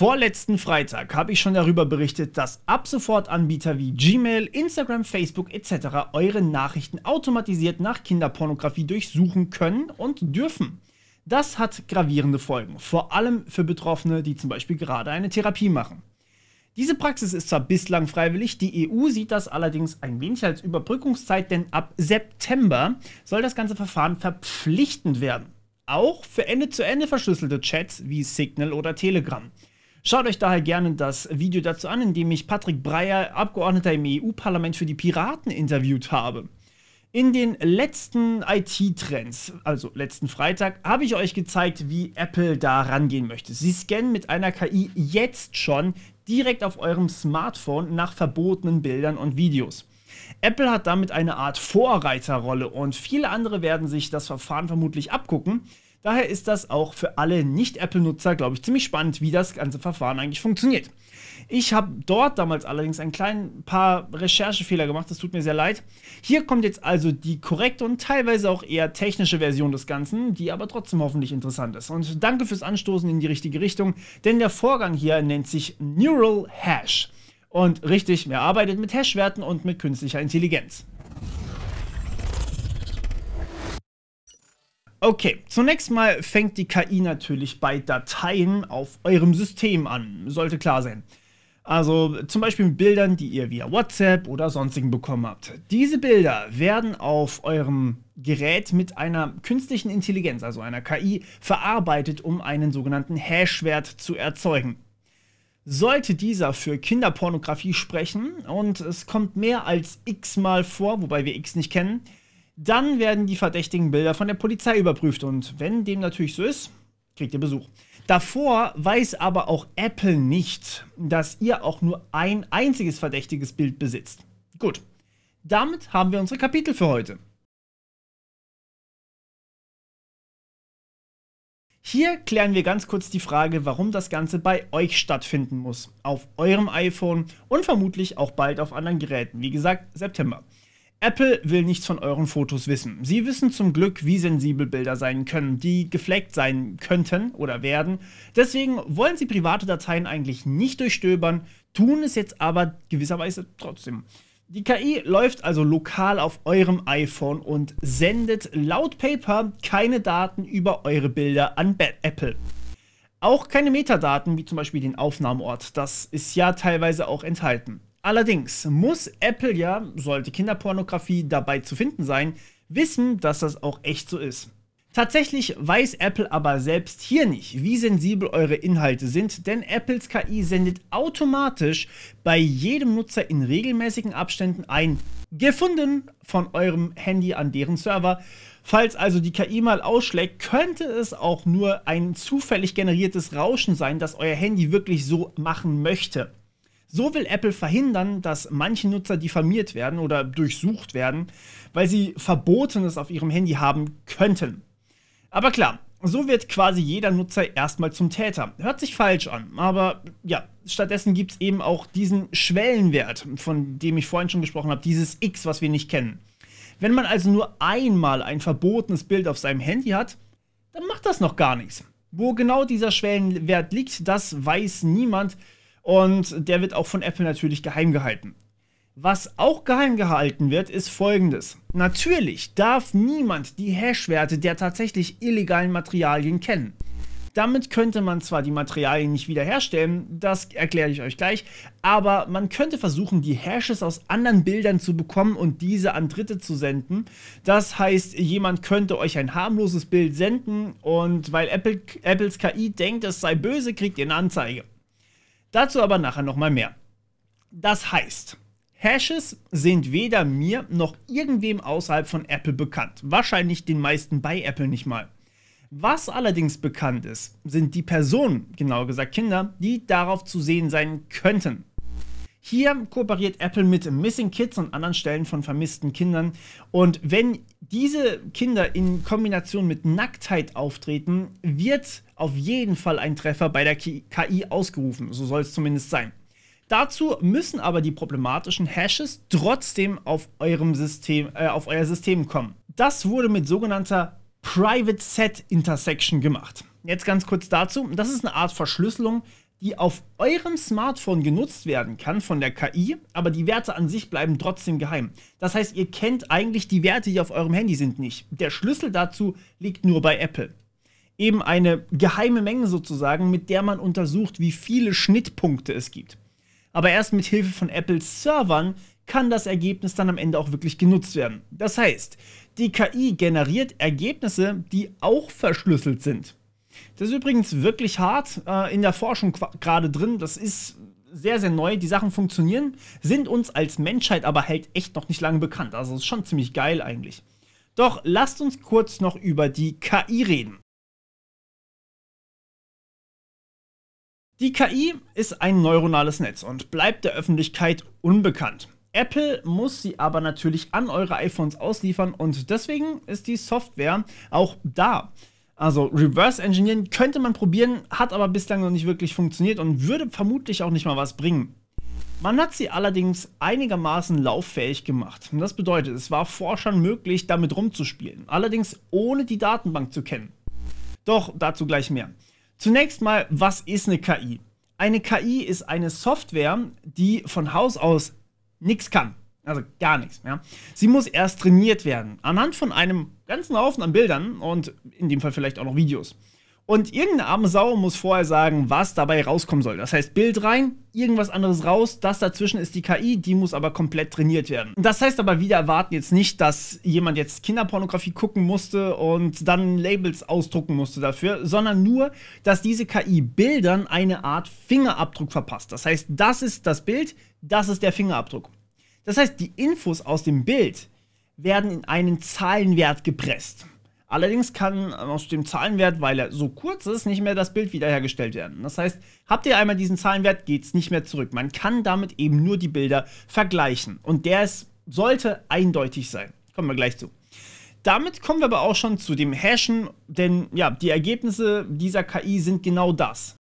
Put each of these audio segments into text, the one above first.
vorletzten Freitag habe ich schon darüber berichtet, dass ab sofort Anbieter wie Gmail, Instagram, Facebook etc. eure Nachrichten automatisiert nach Kinderpornografie durchsuchen können und dürfen. Das hat gravierende Folgen, vor allem für Betroffene, die zum Beispiel gerade eine Therapie machen. Diese Praxis ist zwar bislang freiwillig, die EU sieht das allerdings ein wenig als Überbrückungszeit, denn ab September soll das ganze Verfahren verpflichtend werden. Auch für Ende-zu-Ende -Ende verschlüsselte Chats wie Signal oder Telegram. Schaut euch daher gerne das Video dazu an, in dem ich Patrick Breyer, Abgeordneter im EU-Parlament für die Piraten, interviewt habe. In den letzten IT-Trends, also letzten Freitag, habe ich euch gezeigt, wie Apple da rangehen möchte. Sie scannen mit einer KI jetzt schon direkt auf eurem Smartphone nach verbotenen Bildern und Videos. Apple hat damit eine Art Vorreiterrolle und viele andere werden sich das Verfahren vermutlich abgucken, Daher ist das auch für alle Nicht-Apple-Nutzer, glaube ich, ziemlich spannend, wie das ganze Verfahren eigentlich funktioniert. Ich habe dort damals allerdings ein klein paar Recherchefehler gemacht, das tut mir sehr leid. Hier kommt jetzt also die korrekte und teilweise auch eher technische Version des Ganzen, die aber trotzdem hoffentlich interessant ist. Und danke fürs Anstoßen in die richtige Richtung, denn der Vorgang hier nennt sich Neural Hash. Und richtig, wir arbeitet mit Hashwerten und mit künstlicher Intelligenz. Okay, zunächst mal fängt die KI natürlich bei Dateien auf eurem System an, sollte klar sein. Also zum Beispiel mit Bildern, die ihr via WhatsApp oder sonstigen bekommen habt. Diese Bilder werden auf eurem Gerät mit einer künstlichen Intelligenz, also einer KI, verarbeitet, um einen sogenannten Hashwert zu erzeugen. Sollte dieser für Kinderpornografie sprechen und es kommt mehr als x mal vor, wobei wir x nicht kennen, dann werden die verdächtigen Bilder von der Polizei überprüft und wenn dem natürlich so ist, kriegt ihr Besuch. Davor weiß aber auch Apple nicht, dass ihr auch nur ein einziges verdächtiges Bild besitzt. Gut, damit haben wir unsere Kapitel für heute. Hier klären wir ganz kurz die Frage, warum das Ganze bei euch stattfinden muss. Auf eurem iPhone und vermutlich auch bald auf anderen Geräten. Wie gesagt, September. Apple will nichts von euren Fotos wissen. Sie wissen zum Glück, wie sensibel Bilder sein können, die gefleckt sein könnten oder werden. Deswegen wollen sie private Dateien eigentlich nicht durchstöbern, tun es jetzt aber gewisserweise trotzdem. Die KI läuft also lokal auf eurem iPhone und sendet laut Paper keine Daten über eure Bilder an Apple. Auch keine Metadaten wie zum Beispiel den Aufnahmeort, das ist ja teilweise auch enthalten. Allerdings muss Apple ja, sollte Kinderpornografie dabei zu finden sein, wissen, dass das auch echt so ist. Tatsächlich weiß Apple aber selbst hier nicht, wie sensibel eure Inhalte sind, denn Apples KI sendet automatisch bei jedem Nutzer in regelmäßigen Abständen ein gefunden von eurem Handy an deren Server. Falls also die KI mal ausschlägt, könnte es auch nur ein zufällig generiertes Rauschen sein, das euer Handy wirklich so machen möchte. So will Apple verhindern, dass manche Nutzer diffamiert werden oder durchsucht werden, weil sie Verbotenes auf ihrem Handy haben könnten. Aber klar, so wird quasi jeder Nutzer erstmal zum Täter. Hört sich falsch an, aber ja, stattdessen gibt es eben auch diesen Schwellenwert, von dem ich vorhin schon gesprochen habe, dieses X, was wir nicht kennen. Wenn man also nur einmal ein verbotenes Bild auf seinem Handy hat, dann macht das noch gar nichts. Wo genau dieser Schwellenwert liegt, das weiß niemand. Und der wird auch von Apple natürlich geheim gehalten. Was auch geheim gehalten wird, ist folgendes. Natürlich darf niemand die Hash-Werte der tatsächlich illegalen Materialien kennen. Damit könnte man zwar die Materialien nicht wiederherstellen, das erkläre ich euch gleich, aber man könnte versuchen, die Hashes aus anderen Bildern zu bekommen und diese an Dritte zu senden. Das heißt, jemand könnte euch ein harmloses Bild senden und weil Apple, Apples KI denkt, es sei böse, kriegt ihr eine Anzeige. Dazu aber nachher nochmal mehr. Das heißt, Hashes sind weder mir noch irgendwem außerhalb von Apple bekannt. Wahrscheinlich den meisten bei Apple nicht mal. Was allerdings bekannt ist, sind die Personen, genauer gesagt Kinder, die darauf zu sehen sein könnten. Hier kooperiert Apple mit Missing Kids und anderen Stellen von vermissten Kindern. Und wenn diese Kinder in Kombination mit Nacktheit auftreten, wird auf jeden Fall ein Treffer bei der KI ausgerufen. So soll es zumindest sein. Dazu müssen aber die problematischen Hashes trotzdem auf, eurem System, äh, auf euer System kommen. Das wurde mit sogenannter Private Set Intersection gemacht. Jetzt ganz kurz dazu. Das ist eine Art Verschlüsselung, die auf eurem Smartphone genutzt werden kann von der KI, aber die Werte an sich bleiben trotzdem geheim. Das heißt, ihr kennt eigentlich die Werte, die auf eurem Handy sind, nicht. Der Schlüssel dazu liegt nur bei Apple. Eben eine geheime Menge sozusagen, mit der man untersucht, wie viele Schnittpunkte es gibt. Aber erst mit Hilfe von Apples Servern kann das Ergebnis dann am Ende auch wirklich genutzt werden. Das heißt, die KI generiert Ergebnisse, die auch verschlüsselt sind. Das ist übrigens wirklich hart äh, in der Forschung gerade drin. Das ist sehr, sehr neu. Die Sachen funktionieren, sind uns als Menschheit aber halt echt noch nicht lange bekannt. Also ist schon ziemlich geil eigentlich. Doch lasst uns kurz noch über die KI reden. Die KI ist ein neuronales Netz und bleibt der Öffentlichkeit unbekannt. Apple muss sie aber natürlich an eure iPhones ausliefern und deswegen ist die Software auch da. Also Reverse Engineering könnte man probieren, hat aber bislang noch nicht wirklich funktioniert und würde vermutlich auch nicht mal was bringen. Man hat sie allerdings einigermaßen lauffähig gemacht. Das bedeutet, es war Forschern möglich, damit rumzuspielen, allerdings ohne die Datenbank zu kennen. Doch dazu gleich mehr. Zunächst mal, was ist eine KI? Eine KI ist eine Software, die von Haus aus nichts kann. Also gar nichts mehr. Sie muss erst trainiert werden. Anhand von einem ganzen Haufen an Bildern und in dem Fall vielleicht auch noch Videos. Und irgendeine arme Sau muss vorher sagen, was dabei rauskommen soll. Das heißt, Bild rein, irgendwas anderes raus, das dazwischen ist die KI, die muss aber komplett trainiert werden. Das heißt aber, wir erwarten jetzt nicht, dass jemand jetzt Kinderpornografie gucken musste und dann Labels ausdrucken musste dafür, sondern nur, dass diese KI Bildern eine Art Fingerabdruck verpasst. Das heißt, das ist das Bild, das ist der Fingerabdruck. Das heißt, die Infos aus dem Bild werden in einen Zahlenwert gepresst. Allerdings kann aus dem Zahlenwert, weil er so kurz ist, nicht mehr das Bild wiederhergestellt werden. Das heißt, habt ihr einmal diesen Zahlenwert, geht es nicht mehr zurück. Man kann damit eben nur die Bilder vergleichen. Und der ist, sollte eindeutig sein. Kommen wir gleich zu. Damit kommen wir aber auch schon zu dem Hashen, denn ja, die Ergebnisse dieser KI sind genau das.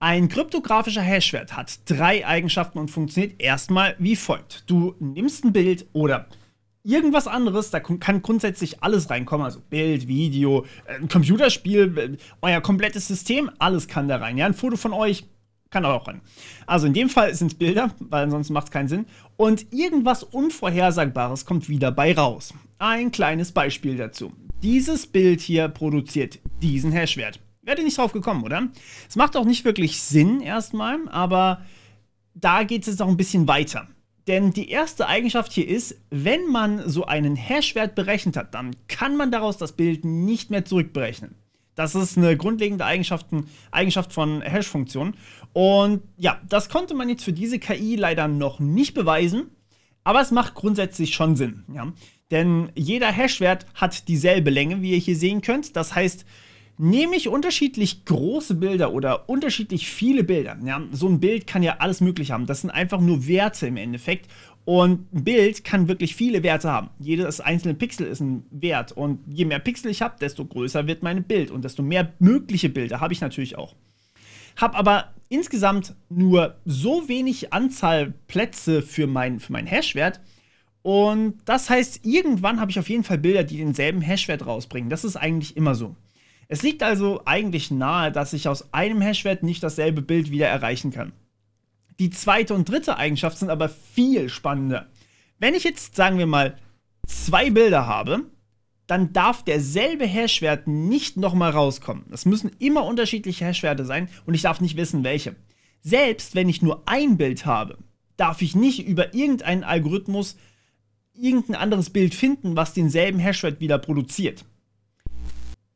Ein kryptografischer Hashwert hat drei Eigenschaften und funktioniert erstmal wie folgt. Du nimmst ein Bild oder irgendwas anderes, da kann grundsätzlich alles reinkommen, also Bild, Video, äh, ein Computerspiel, euer komplettes System, alles kann da rein. Ja, ein Foto von euch kann auch rein. Also in dem Fall sind es Bilder, weil ansonsten macht es keinen Sinn. Und irgendwas Unvorhersagbares kommt wieder bei raus. Ein kleines Beispiel dazu. Dieses Bild hier produziert diesen Hashwert. Wäre nicht drauf gekommen, oder? Es macht auch nicht wirklich Sinn erstmal, aber da geht es jetzt noch ein bisschen weiter. Denn die erste Eigenschaft hier ist, wenn man so einen Hash-Wert berechnet hat, dann kann man daraus das Bild nicht mehr zurückberechnen. Das ist eine grundlegende Eigenschaft, Eigenschaft von Hash-Funktionen. Und ja, das konnte man jetzt für diese KI leider noch nicht beweisen, aber es macht grundsätzlich schon Sinn. Ja? Denn jeder Hash-Wert hat dieselbe Länge, wie ihr hier sehen könnt. Das heißt, nehme ich unterschiedlich große Bilder oder unterschiedlich viele Bilder. Ja, so ein Bild kann ja alles möglich haben. Das sind einfach nur Werte im Endeffekt. Und ein Bild kann wirklich viele Werte haben. Jedes einzelne Pixel ist ein Wert. Und je mehr Pixel ich habe, desto größer wird mein Bild. Und desto mehr mögliche Bilder habe ich natürlich auch. Habe aber insgesamt nur so wenig Anzahl Plätze für meinen für mein Hashwert, und das heißt, irgendwann habe ich auf jeden Fall Bilder, die denselben Hashwert rausbringen. Das ist eigentlich immer so. Es liegt also eigentlich nahe, dass ich aus einem Hashwert nicht dasselbe Bild wieder erreichen kann. Die zweite und dritte Eigenschaft sind aber viel spannender. Wenn ich jetzt, sagen wir mal, zwei Bilder habe, dann darf derselbe Hashwert nicht nochmal rauskommen. Es müssen immer unterschiedliche Hashwerte sein und ich darf nicht wissen, welche. Selbst wenn ich nur ein Bild habe, darf ich nicht über irgendeinen Algorithmus irgendein anderes Bild finden, was denselben Hashwert wieder produziert.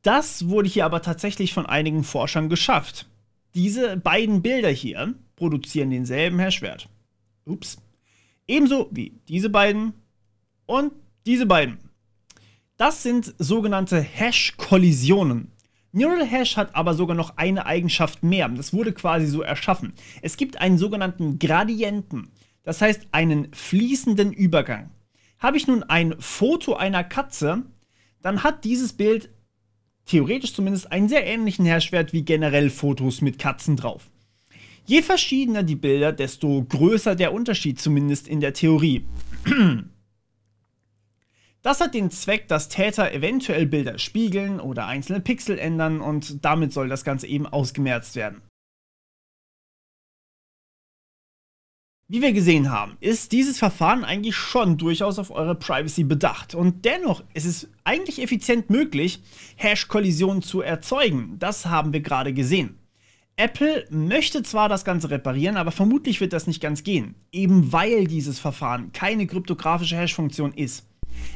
Das wurde hier aber tatsächlich von einigen Forschern geschafft. Diese beiden Bilder hier produzieren denselben Hashwert. Ups. Ebenso wie diese beiden und diese beiden. Das sind sogenannte Hash-Kollisionen. Neural Hash hat aber sogar noch eine Eigenschaft mehr. Das wurde quasi so erschaffen. Es gibt einen sogenannten Gradienten, das heißt einen fließenden Übergang. Habe ich nun ein Foto einer Katze, dann hat dieses Bild theoretisch zumindest einen sehr ähnlichen Herrschwert wie generell Fotos mit Katzen drauf. Je verschiedener die Bilder, desto größer der Unterschied, zumindest in der Theorie. Das hat den Zweck, dass Täter eventuell Bilder spiegeln oder einzelne Pixel ändern und damit soll das Ganze eben ausgemerzt werden. Wie wir gesehen haben, ist dieses Verfahren eigentlich schon durchaus auf eure Privacy bedacht. Und dennoch ist es eigentlich effizient möglich, Hash-Kollisionen zu erzeugen. Das haben wir gerade gesehen. Apple möchte zwar das Ganze reparieren, aber vermutlich wird das nicht ganz gehen, eben weil dieses Verfahren keine kryptografische Hash-Funktion ist.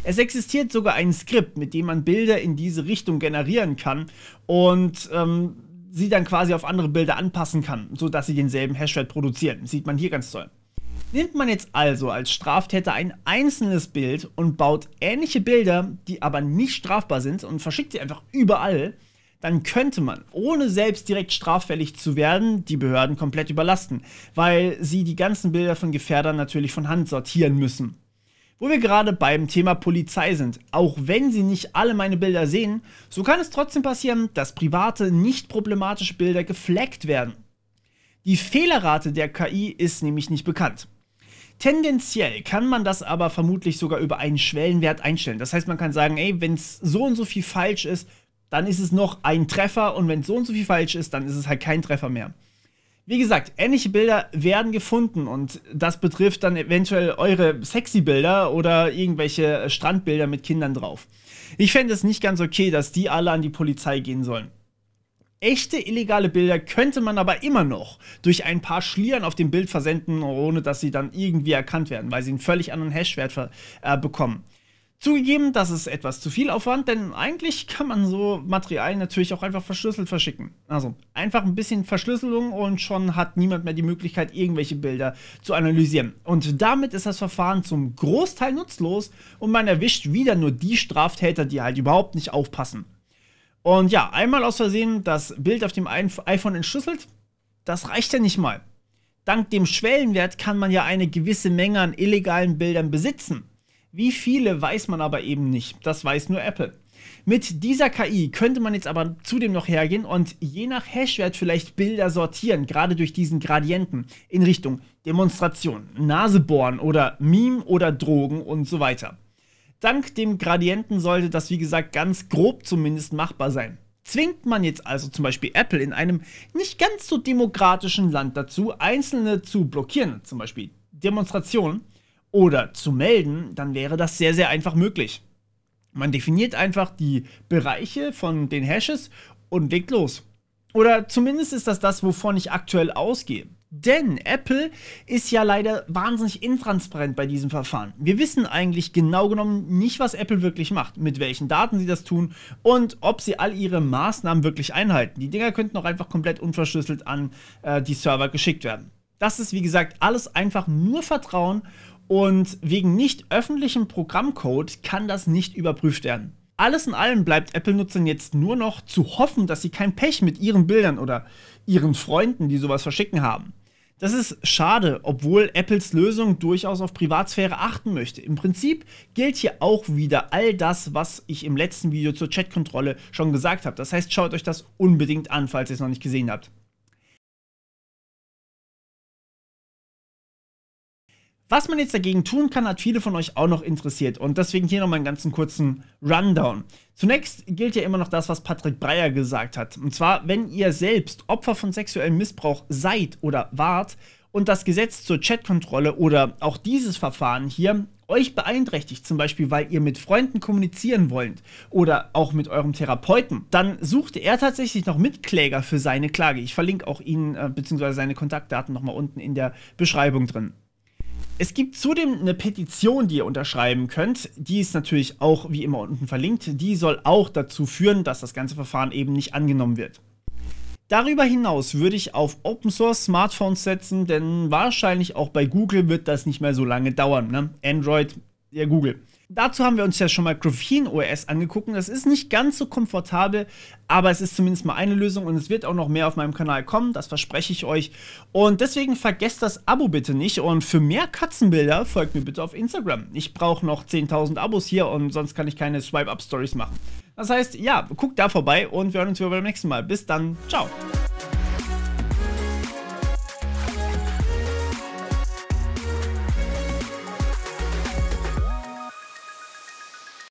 Es existiert sogar ein Skript, mit dem man Bilder in diese Richtung generieren kann und ähm, sie dann quasi auf andere Bilder anpassen kann, sodass sie denselben Hashwert produzieren. sieht man hier ganz toll. Nimmt man jetzt also als Straftäter ein einzelnes Bild und baut ähnliche Bilder, die aber nicht strafbar sind und verschickt sie einfach überall, dann könnte man, ohne selbst direkt straffällig zu werden, die Behörden komplett überlasten, weil sie die ganzen Bilder von Gefährdern natürlich von Hand sortieren müssen. Wo wir gerade beim Thema Polizei sind, auch wenn sie nicht alle meine Bilder sehen, so kann es trotzdem passieren, dass private, nicht problematische Bilder gefleckt werden. Die Fehlerrate der KI ist nämlich nicht bekannt. Tendenziell kann man das aber vermutlich sogar über einen Schwellenwert einstellen. Das heißt, man kann sagen, ey, wenn es so und so viel falsch ist, dann ist es noch ein Treffer und wenn es so und so viel falsch ist, dann ist es halt kein Treffer mehr. Wie gesagt, ähnliche Bilder werden gefunden und das betrifft dann eventuell eure sexy Bilder oder irgendwelche Strandbilder mit Kindern drauf. Ich fände es nicht ganz okay, dass die alle an die Polizei gehen sollen. Echte illegale Bilder könnte man aber immer noch durch ein paar Schlieren auf dem Bild versenden, ohne dass sie dann irgendwie erkannt werden, weil sie einen völlig anderen Hashwert äh, bekommen. Zugegeben, das ist etwas zu viel Aufwand, denn eigentlich kann man so Materialien natürlich auch einfach verschlüsselt verschicken. Also einfach ein bisschen Verschlüsselung und schon hat niemand mehr die Möglichkeit, irgendwelche Bilder zu analysieren. Und damit ist das Verfahren zum Großteil nutzlos und man erwischt wieder nur die Straftäter, die halt überhaupt nicht aufpassen. Und ja, einmal aus Versehen das Bild auf dem iPhone entschlüsselt. Das reicht ja nicht mal. Dank dem Schwellenwert kann man ja eine gewisse Menge an illegalen Bildern besitzen. Wie viele weiß man aber eben nicht. Das weiß nur Apple. Mit dieser KI könnte man jetzt aber zudem noch hergehen und je nach Hashwert vielleicht Bilder sortieren, gerade durch diesen Gradienten in Richtung Demonstration, Nasebohren oder Meme oder Drogen und so weiter. Dank dem Gradienten sollte das, wie gesagt, ganz grob zumindest machbar sein. Zwingt man jetzt also zum Beispiel Apple in einem nicht ganz so demokratischen Land dazu, Einzelne zu blockieren, zum Beispiel Demonstrationen oder zu melden, dann wäre das sehr, sehr einfach möglich. Man definiert einfach die Bereiche von den Hashes und legt los. Oder zumindest ist das das, wovon ich aktuell ausgehe. Denn Apple ist ja leider wahnsinnig intransparent bei diesem Verfahren. Wir wissen eigentlich genau genommen nicht, was Apple wirklich macht, mit welchen Daten sie das tun und ob sie all ihre Maßnahmen wirklich einhalten. Die Dinger könnten auch einfach komplett unverschlüsselt an äh, die Server geschickt werden. Das ist, wie gesagt, alles einfach nur Vertrauen und wegen nicht öffentlichem Programmcode kann das nicht überprüft werden. Alles in allem bleibt Apple-Nutzern jetzt nur noch zu hoffen, dass sie kein Pech mit ihren Bildern oder ihren Freunden, die sowas verschicken haben. Das ist schade, obwohl Apples Lösung durchaus auf Privatsphäre achten möchte. Im Prinzip gilt hier auch wieder all das, was ich im letzten Video zur Chatkontrolle schon gesagt habe. Das heißt, schaut euch das unbedingt an, falls ihr es noch nicht gesehen habt. Was man jetzt dagegen tun kann, hat viele von euch auch noch interessiert und deswegen hier nochmal einen ganzen kurzen Rundown. Zunächst gilt ja immer noch das, was Patrick Breyer gesagt hat. Und zwar, wenn ihr selbst Opfer von sexuellem Missbrauch seid oder wart und das Gesetz zur Chatkontrolle oder auch dieses Verfahren hier euch beeinträchtigt, zum Beispiel weil ihr mit Freunden kommunizieren wollt oder auch mit eurem Therapeuten, dann sucht er tatsächlich noch Mitkläger für seine Klage. Ich verlinke auch ihn äh, bzw. seine Kontaktdaten nochmal unten in der Beschreibung drin. Es gibt zudem eine Petition, die ihr unterschreiben könnt. Die ist natürlich auch wie immer unten verlinkt. Die soll auch dazu führen, dass das ganze Verfahren eben nicht angenommen wird. Darüber hinaus würde ich auf Open Source Smartphones setzen, denn wahrscheinlich auch bei Google wird das nicht mehr so lange dauern. Ne? Android, ja Google dazu haben wir uns ja schon mal Graphene OS angeguckt. Das ist nicht ganz so komfortabel, aber es ist zumindest mal eine Lösung und es wird auch noch mehr auf meinem Kanal kommen, das verspreche ich euch. Und deswegen vergesst das Abo bitte nicht und für mehr Katzenbilder folgt mir bitte auf Instagram. Ich brauche noch 10.000 Abos hier und sonst kann ich keine Swipe-Up-Stories machen. Das heißt, ja, guckt da vorbei und wir hören uns wieder beim nächsten Mal. Bis dann, ciao.